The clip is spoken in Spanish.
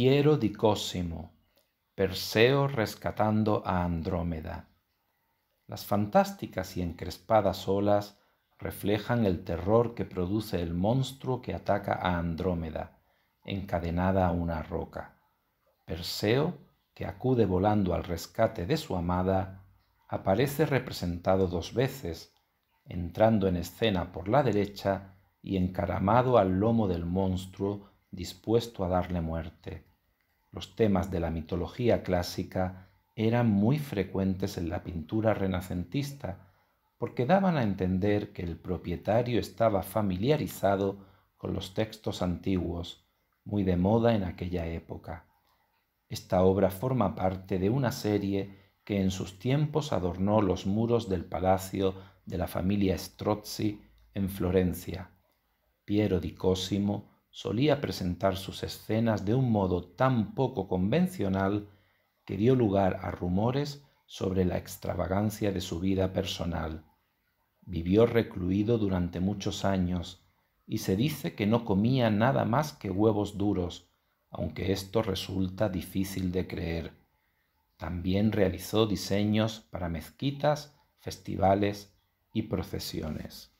Piero di Perseo rescatando a Andrómeda. Las fantásticas y encrespadas olas reflejan el terror que produce el monstruo que ataca a Andrómeda, encadenada a una roca. Perseo, que acude volando al rescate de su amada, aparece representado dos veces, entrando en escena por la derecha y encaramado al lomo del monstruo dispuesto a darle muerte. Los temas de la mitología clásica eran muy frecuentes en la pintura renacentista porque daban a entender que el propietario estaba familiarizado con los textos antiguos, muy de moda en aquella época. Esta obra forma parte de una serie que en sus tiempos adornó los muros del palacio de la familia Strozzi en Florencia. Piero di Cosimo solía presentar sus escenas de un modo tan poco convencional que dio lugar a rumores sobre la extravagancia de su vida personal. Vivió recluido durante muchos años y se dice que no comía nada más que huevos duros, aunque esto resulta difícil de creer. También realizó diseños para mezquitas, festivales y procesiones.